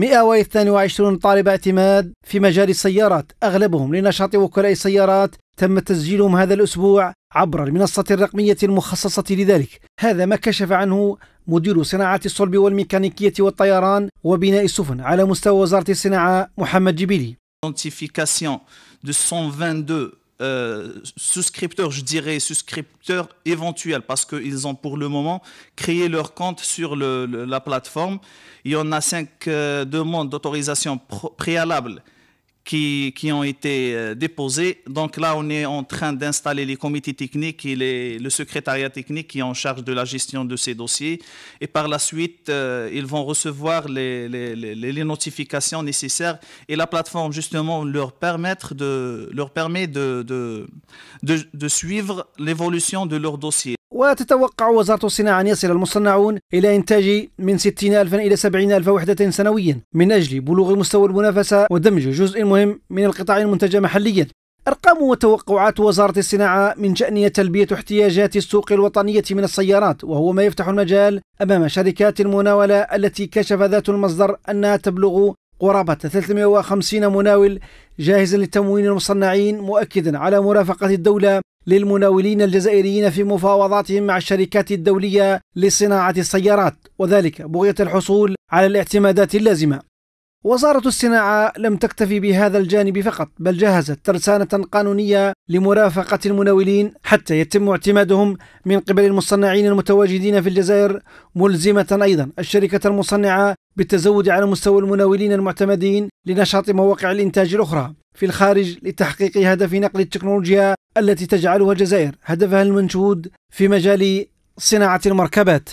122 طالب اعتماد في مجال السيارات أغلبهم لنشاط وكلاء السيارات تم تسجيلهم هذا الأسبوع عبر المنصة الرقمية المخصصة لذلك هذا ما كشف عنه مدير صناعة الصلب والميكانيكية والطيران وبناء السفن على مستوى وزارة الصناعة محمد جبيلي Euh, souscripteurs, je dirais souscripteurs éventuels, parce qu'ils ont pour le moment créé leur compte sur la plateforme. Il y en a cinq euh, demandes d'autorisation préalable qui, ont été euh, déposés. Donc là, on est en train d'installer les comités techniques et les, le secrétariat technique qui est en charge de la gestion de ces dossiers. Et par la suite, euh, ils vont recevoir les, notifications nécessaires et la plateforme, justement, leur, permettre de, leur permet de, de, de suivre l'évolution de leur dossier. وتتوقع وزارة الصناعة أن يصل المصنعون إلى إنتاج من 60 ألفا إلى 70 ألف وحدة سنويا من أجل بلوغ مستوى المنافسة ودمج جزء مهم من القطاع المنتج محليا أرقام وتوقعات وزارة الصناعة من شأنها تلبية احتياجات السوق الوطنية من السيارات وهو ما يفتح المجال أمام شركات المناولة التي كشف ذات المصدر أنها تبلغ قرابة 350 مناول جاهزا لتموين المصنعين مؤكدا على مرافقة الدولة للمناولين الجزائريين في مفاوضاتهم مع الشركات الدولية لصناعة السيارات وذلك بغية الحصول على الاعتمادات اللازمة وزارة الصناعة لم تكتفي بهذا الجانب فقط بل جهزت ترسانة قانونية لمرافقة المناولين حتى يتم اعتمادهم من قبل المصنعين المتواجدين في الجزائر ملزمة أيضا الشركة المصنعة بالتزود على مستوى المناولين المعتمدين لنشاط مواقع الإنتاج الأخرى في الخارج لتحقيق هدف نقل التكنولوجيا التي تجعلها الجزائر هدفها المنشود في مجال صناعة المركبات